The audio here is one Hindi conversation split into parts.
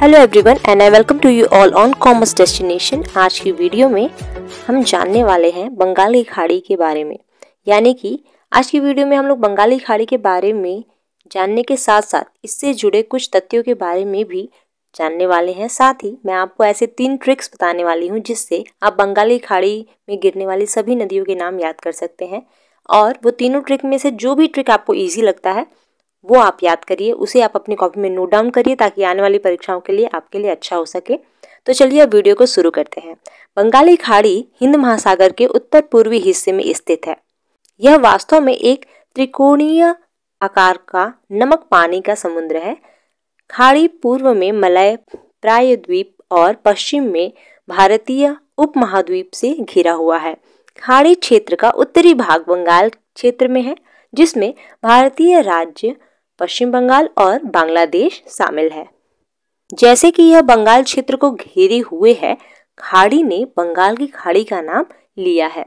hello everyone and I welcome to you all on commerce destination आज की वीडियो में हम जानने वाले हैं बंगाल की खाड़ी के बारे में यानी कि आज की वीडियो में हम लोग बंगाल की खाड़ी के बारे में जानने के साथ साथ इससे जुड़े कुछ तथ्यों के बारे में भी जानने वाले हैं साथ ही मैं आपको ऐसे तीन ट्रिक्स बताने वाली हूँ जिससे आप बंगाली खाड़ी में गिरने वाली सभी नदियों के नाम याद कर सकते हैं और वो तीनों ट्रिक में से जो भी ट्रिक आपको ईजी लगता है वो आप याद करिए उसे आप अपनी कॉपी में नोट डाउन करिए ताकि आने वाली परीक्षाओं के लिए आपके लिए अच्छा हो सके तो चलिए अब वीडियो को शुरू करते हैं बंगाली खाड़ी हिंद महासागर के उत्तर पूर्वी हिस्से में स्थित है यह वास्तव में एक त्रिकोणीय आकार का नमक पानी का समुद्र है खाड़ी पूर्व में मलय प्रायद्वीप और पश्चिम में भारतीय उपमहाद्वीप से घिरा हुआ है खाड़ी क्षेत्र का उत्तरी भाग बंगाल क्षेत्र में है जिसमें भारतीय राज्य पश्चिम बंगाल और बांग्लादेश शामिल है जैसे कि यह बंगाल क्षेत्र को घेरे हुए है खाड़ी ने बंगाल की खाड़ी का नाम लिया है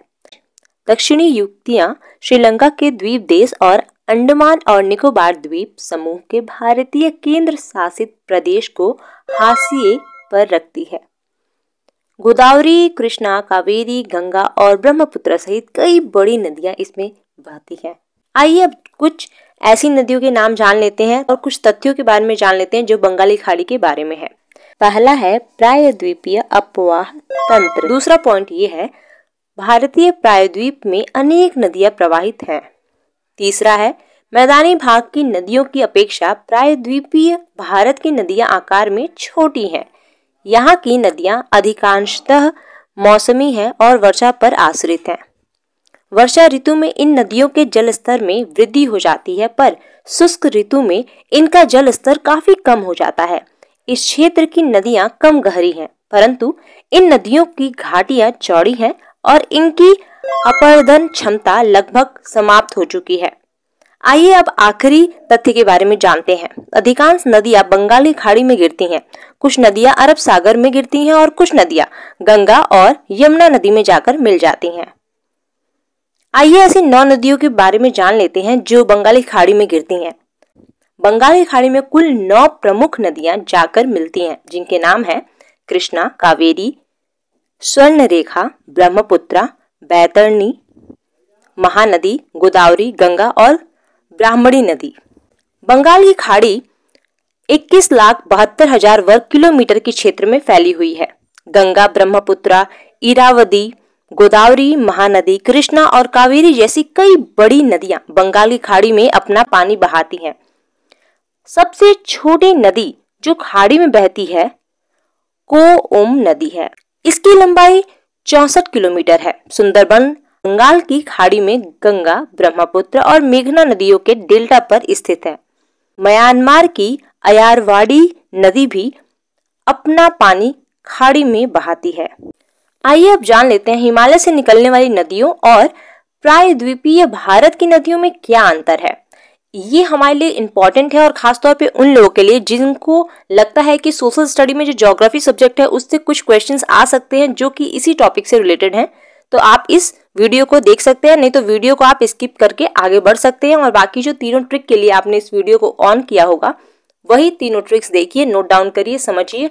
दक्षिणी युक्तियां श्रीलंका के द्वीप देश और अंडमान और निकोबार द्वीप समूह के भारतीय केंद्र शासित प्रदेश को हाशिए पर रखती है गोदावरी कृष्णा कावेरी गंगा और ब्रह्मपुत्र सहित कई बड़ी नदियां इसमें बहती हैं आइए अब कुछ ऐसी नदियों के नाम जान लेते हैं और कुछ तथ्यों के बारे में जान लेते हैं जो बंगाली खाड़ी के बारे में है पहला है प्रायद्वीपीय अपवाह तंत्र दूसरा पॉइंट ये है भारतीय प्रायद्वीप में अनेक नदियां प्रवाहित हैं तीसरा है मैदानी भाग की नदियों की अपेक्षा प्रायद्वीपीय भारत की नदियां आकार में छोटी हैं यहाँ की नदियां अधिकांशतः मौसमी हैं और वर्षा पर आश्रित हैं वर्षा ऋतु में इन नदियों के जल स्तर में वृद्धि हो जाती है पर शुष्क ऋतु में इनका जल स्तर काफी कम हो जाता है इस क्षेत्र की नदियां कम गहरी हैं परंतु इन नदियों की घाटियां चौड़ी हैं और इनकी अपर्दन क्षमता लगभग समाप्त हो चुकी है आइए अब आखिरी तथ्य के बारे में जानते हैं अधिकांश नदियां बंगाली खाड़ी में गिरती हैं कुछ नदियां अरब सागर में गिरती हैं और कुछ नदियां गंगा और यमुना नदी में जाकर मिल जाती हैं आइए ऐसी नौ नदियों के बारे में जान लेते हैं जो बंगाली खाड़ी में गिरती हैं बंगाली खाड़ी में कुल नौ प्रमुख नदियां जाकर मिलती हैं जिनके नाम हैं कृष्णा कावेरी स्वर्ण रेखा ब्रह्मपुत्रा बैतरणी महानदी गोदावरी गंगा और ब्राह्मणी नदी बंगाल की खाड़ी इक्कीस लाख बहत्तर हजार वर्ग किलोमीटर के क्षेत्र में फैली हुई है गंगा ब्रह्मपुत्रा इरावदी गोदावरी महानदी कृष्णा और कावेरी जैसी कई बड़ी नदियां बंगाल की खाड़ी में अपना पानी बहाती हैं सबसे छोटी नदी जो खाड़ी में बहती है ओम नदी है इसकी लंबाई चौसठ किलोमीटर है सुंदरबन बंगाल की खाड़ी में गंगा ब्रह्मपुत्र और मेघना नदियों के डेल्टा पर स्थित है म्यांमार की अयारवाड़ी नदी भी अपना पानी खाड़ी में बहाती है आइए अब जान लेते हैं हिमालय से निकलने वाली नदियों और प्रायद्वीपीय भारत की नदियों में क्या अंतर है ये हमारे लिए इम्पॉर्टेंट है और खासतौर पे उन लोगों के लिए जिनको लगता है कि सोशल स्टडी में जो जोग्राफी सब्जेक्ट है उससे कुछ क्वेश्चन आ सकते हैं जो कि इसी टॉपिक से रिलेटेड हैं तो आप इस वीडियो को देख सकते हैं नहीं तो वीडियो को आप स्किप करके आगे बढ़ सकते हैं और बाकी जो तीनों ट्रिक के लिए आपने इस वीडियो को ऑन किया होगा वही तीनों ट्रिक्स देखिए नोट डाउन करिए समझिए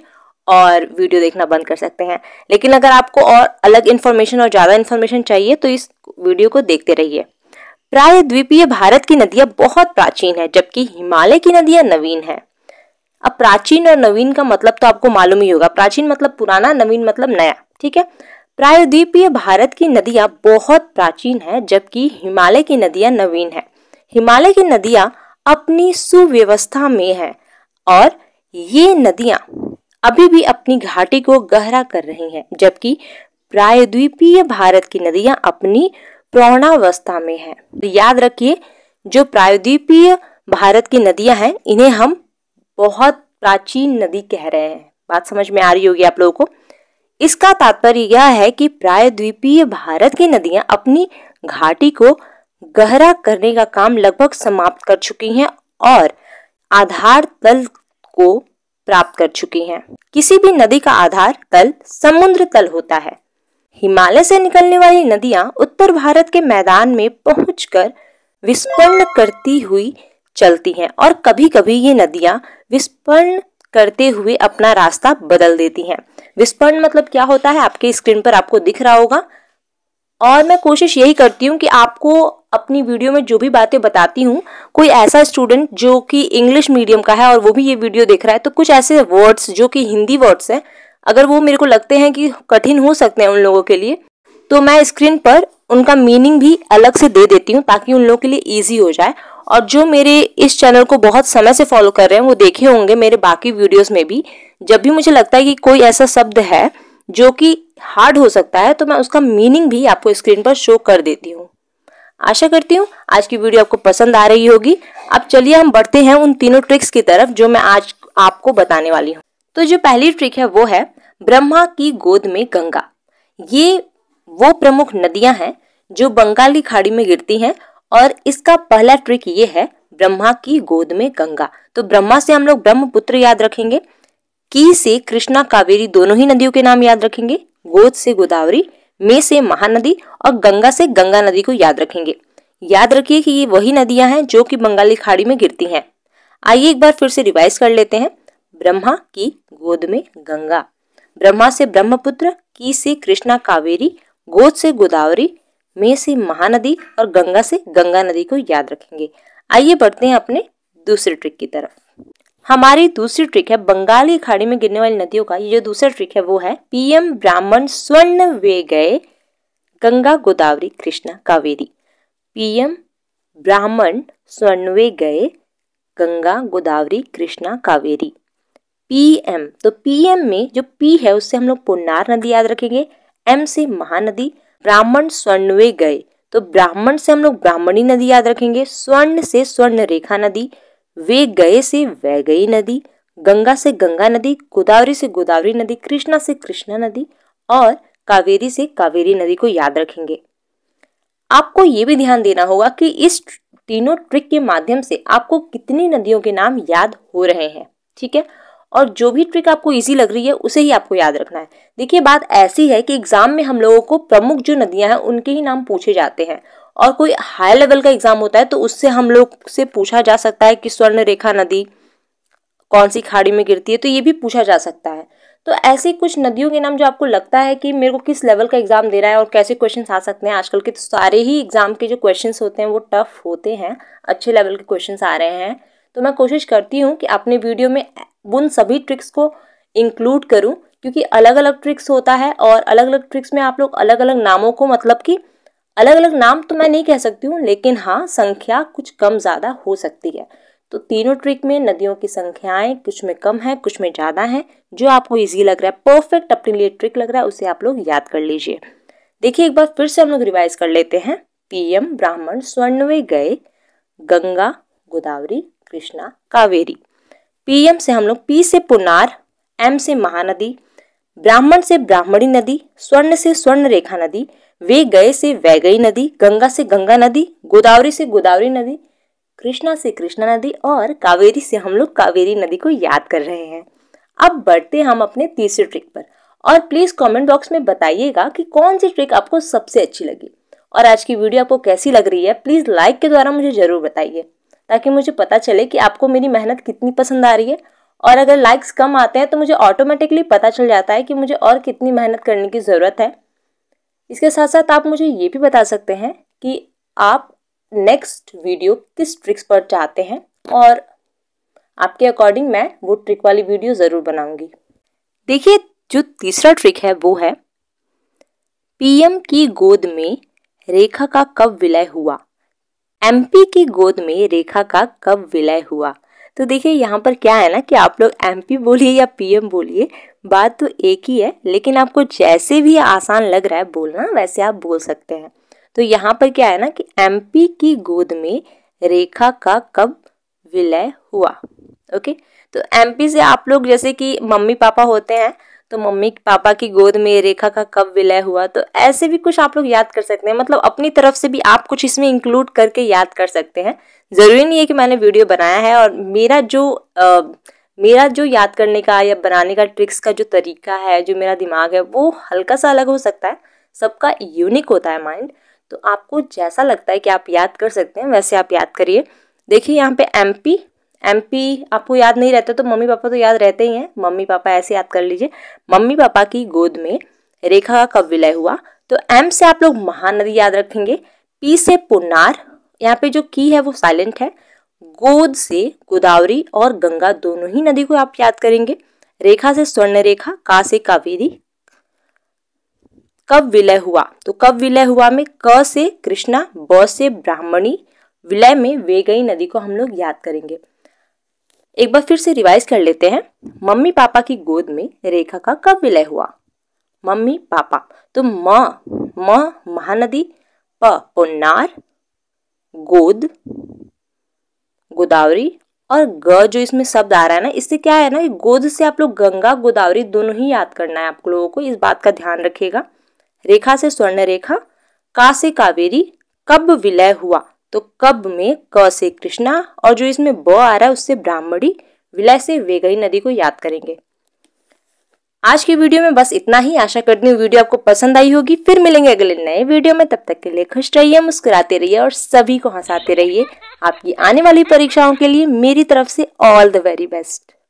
और वीडियो देखना बंद कर सकते हैं लेकिन अगर आपको और अलग इन्फॉर्मेशन और ज़्यादा इन्फॉर्मेशन चाहिए तो इस वीडियो को देखते रहिए प्राय द्वीपीय भारत की नदियाँ बहुत प्राचीन है जबकि हिमालय की नदियाँ नवीन हैं अब प्राचीन और नवीन का मतलब तो आपको मालूम ही होगा प्राचीन मतलब पुराना नवीन मतलब नया ठीक है प्रायद्वीपीय भारत की नदियाँ बहुत प्राचीन हैं जबकि हिमालय की नदियाँ नवीन हैं हिमालय की नदियाँ अपनी सुव्यवस्था में है और ये नदियाँ अभी भी अपनी घाटी को गहरा कर रही हैं जबकि प्रायद्वीपीय भारत की नदियां अपनी प्रौणावस्था में हैं तो याद रखिए जो प्रायद्वीपीय भारत की नदियां हैं इन्हें हम बहुत प्राचीन नदी कह रहे हैं बात समझ में आ रही होगी आप लोगों को इसका तात्पर्य यह है कि प्रायद्वीपीय भारत की नदियां अपनी घाटी को गहरा करने का काम लगभग समाप्त कर चुकी हैं और आधार तल को प्राप्त कर चुकी हैं किसी भी नदी का आधार तल समुद्र तल होता है हिमालय से निकलने वाली नदियां उत्तर भारत के मैदान में पहुंचकर विस्पर्ण करती हुई चलती हैं और कभी कभी ये नदियां विस्पर्ण करते हुए अपना रास्ता बदल देती हैं विस्पर्ण मतलब क्या होता है आपके स्क्रीन पर आपको दिख रहा होगा और मैं कोशिश यही करती हूँ कि आपको अपनी वीडियो में जो भी बातें बताती हूँ कोई ऐसा स्टूडेंट जो कि इंग्लिश मीडियम का है और वो भी ये वीडियो देख रहा है तो कुछ ऐसे वर्ड्स जो कि हिंदी वर्ड्स हैं अगर वो मेरे को लगते हैं कि कठिन हो सकते हैं उन लोगों के लिए तो मैं स्क्रीन पर उनका मीनिंग भी अलग से दे देती हूँ ताकि उन लोगों के लिए ईजी हो जाए और जो मेरे इस चैनल को बहुत समय से फॉलो कर रहे हैं वो देखे होंगे मेरे बाकी वीडियोज़ में भी जब भी मुझे लगता है कि कोई ऐसा शब्द है जो कि हार्ड हो सकता है तो मैं उसका मीनिंग भी आपको स्क्रीन पर शो कर देती हूँ आशा करती हूँ आज की वीडियो आपको पसंद आ रही होगी अब चलिए हम बढ़ते हैं उन तीनों ट्रिक्स की तरफ जो मैं आज आपको बताने वाली हूँ तो जो पहली ट्रिक है वो है ब्रह्मा की गोद में गंगा ये वो प्रमुख नदियाँ हैं जो बंगाल की खाड़ी में गिरती हैं और इसका पहला ट्रिक ये है ब्रह्मा की गोद में गंगा तो ब्रह्मा से हम लोग ब्रह्मपुत्र याद रखेंगे की से कृष्णा कावेरी दोनों ही नदियों के नाम याद रखेंगे गोद से गोदावरी मे से महानदी और गंगा से गंगा नदी को याद रखेंगे याद रखिए कि ये वही नदियां हैं जो कि बंगाली खाड़ी में गिरती हैं आइए एक बार फिर से रिवाइज कर लेते हैं ब्रह्मा की गोद में गंगा ब्रह्मा से ब्रह्मपुत्र की से कृष्णा कावेरी गोद से गोदावरी मे से महानदी और गंगा से गंगा नदी को याद रखेंगे आइए बढ़ते हैं अपने दूसरे ट्रिक की तरफ हमारी दूसरी ट्रिक है बंगाली खाड़ी में गिरने वाली नदियों का ये जो दूसरा ट्रिक है वो है पीएम ब्राह्मण स्वर्ण वे गए गंगा गोदावरी कृष्णा कावेरी पीएम ब्राह्मण स्वर्ण वे गए गंगा गोदावरी कृष्णा कावेरी पीएम तो पीएम में जो पी है उससे हम लोग पुन्नार नदी याद रखेंगे एम से महानदी ब्राह्मण स्वर्ण वे गए तो ब्राह्मण से हम लोग ब्राह्मणी नदी याद रखेंगे स्वर्ण से स्वर्ण रेखा नदी वे गए से गई नदी गंगा से गंगा नदी गोदावरी से गोदावरी नदी कृष्णा से कृष्णा नदी और कावेरी से कावेरी नदी को याद रखेंगे आपको ये भी ध्यान देना होगा कि इस तीनों ट्रिक के माध्यम से आपको कितनी नदियों के नाम याद हो रहे हैं ठीक है और जो भी ट्रिक आपको ईजी लग रही है उसे ही आपको याद रखना है देखिए बात ऐसी है कि एग्जाम में हम लोगों को प्रमुख जो नदियां हैं उनके ही नाम पूछे जाते हैं और कोई हाई लेवल का एग्जाम होता है तो उससे हम लोग से पूछा जा सकता है कि स्वर्ण रेखा नदी कौन सी खाड़ी में गिरती है तो ये भी पूछा जा सकता है तो ऐसे कुछ नदियों के नाम जो आपको लगता है कि मेरे को किस लेवल का एग्ज़ाम देना है और कैसे क्वेश्चन आ सकते हैं आजकल के तो सारे ही एग्ज़ाम के जो क्वेश्चन होते हैं वो टफ होते हैं अच्छे लेवल के क्वेश्चन आ रहे हैं तो मैं कोशिश करती हूँ कि अपने वीडियो में उन सभी ट्रिक्स को इंक्लूड करूँ क्योंकि अलग अलग ट्रिक्स होता है और अलग अलग ट्रिक्स में आप लोग अलग अलग नामों को मतलब कि अलग अलग नाम तो मैं नहीं कह सकती हूँ लेकिन हाँ संख्या कुछ कम ज़्यादा हो सकती है तो तीनों ट्रिक में नदियों की संख्याएं कुछ में कम है कुछ में ज़्यादा हैं जो आपको इजी लग रहा है परफेक्ट अपने लिए ट्रिक लग रहा है उसे आप लोग याद कर लीजिए देखिए एक बार फिर से हम लोग रिवाइज कर लेते हैं पीएम ब्राह्मण स्वर्णवे गए गंगा गोदावरी कृष्णा कावेरी पीएम से हम लोग पी से पुनार एम से महानदी ब्राह्मण से ब्राह्मणी नदी स्वर्ण से स्वर्ण रेखा नदी वे गए से वैगई नदी गंगा से गंगा नदी गोदावरी से गोदावरी नदी कृष्णा से कृष्णा नदी और कावेरी से हम लोग कावेरी नदी को याद कर रहे हैं अब बढ़ते हम अपने तीसरे ट्रिक पर और प्लीज़ कमेंट बॉक्स में बताइएगा कि कौन सी ट्रिक आपको सबसे अच्छी लगी और आज की वीडियो आपको कैसी लग रही है प्लीज़ लाइक के द्वारा मुझे ज़रूर बताइए ताकि मुझे पता चले कि आपको मेरी मेहनत कितनी पसंद आ रही है और अगर लाइक्स कम आते हैं तो मुझे ऑटोमेटिकली पता चल जाता है कि मुझे और कितनी मेहनत करने की ज़रूरत है इसके साथ साथ आप मुझे ये भी बता सकते हैं कि आप नेक्स्ट वीडियो किस ट्रिक्स पर चाहते हैं और आपके अकॉर्डिंग मैं वो ट्रिक वाली वीडियो ज़रूर बनाऊंगी देखिए जो तीसरा ट्रिक है वो है पीएम की गोद में रेखा का कब विलय हुआ एमपी की गोद में रेखा का कब विलय हुआ तो देखिए यहाँ पर क्या है ना कि आप लोग एमपी बोलिए या पीएम बोलिए बात तो एक ही है लेकिन आपको जैसे भी आसान लग रहा है बोलना वैसे आप बोल सकते हैं तो यहाँ पर क्या है ना कि एमपी की गोद में रेखा का कब विलय हुआ ओके तो एमपी से आप लोग जैसे कि मम्मी पापा होते हैं तो मम्मी पापा की गोद में रेखा का कब विलय हुआ तो ऐसे भी कुछ आप लोग याद कर सकते हैं मतलब अपनी तरफ से भी आप कुछ इसमें इंक्लूड करके याद कर सकते हैं ज़रूरी नहीं है कि मैंने वीडियो बनाया है और मेरा जो आ, मेरा जो याद करने का या बनाने का ट्रिक्स का जो तरीका है जो मेरा दिमाग है वो हल्का सा अलग हो सकता है सबका यूनिक होता है माइंड तो आपको जैसा लगता है कि आप याद कर सकते हैं वैसे आप याद करिए देखिए यहाँ पे एम पी एमपी आपको याद नहीं रहता तो मम्मी पापा तो याद रहते ही हैं मम्मी पापा ऐसे याद कर लीजिए मम्मी पापा की गोद में रेखा का कब विलय हुआ तो एम से आप लोग महानदी याद रखेंगे पी से पुनार यहाँ पे जो की है वो साइलेंट है गोद से गोदावरी और गंगा दोनों ही नदी को आप याद करेंगे रेखा से स्वर्ण रेखा का से कावेरी कब विलय हुआ तो कब विलय हुआ में क से कृष्णा ब से ब्राह्मणी विलय में वे गई नदी को हम लोग याद करेंगे एक बार फिर से रिवाइज कर लेते हैं मम्मी पापा की गोद में रेखा का कब विलय हुआ मम्मी पापा तो म म महानदी प पुन्नार गोद गोदावरी और ग जो इसमें शब्द आ रहा है ना इससे क्या है ना गोद से आप लोग गंगा गोदावरी दोनों ही याद करना है आप लोगों को इस बात का ध्यान रखिएगा रेखा से स्वर्ण रेखा का से कावेरी कब विलय हुआ तो कब में क से कृष्णा और जो इसमें ब आ रहा है उससे ब्राह्मणी विलय से वेगई नदी को याद करेंगे आज की वीडियो में बस इतना ही आशा करती हूँ वीडियो आपको पसंद आई होगी फिर मिलेंगे अगले नए वीडियो में तब तक के लिए खुश रहिए मुस्कुराते रहिए और सभी को हंसाते रहिए आपकी आने वाली परीक्षाओं के लिए मेरी तरफ से ऑल द वेरी बेस्ट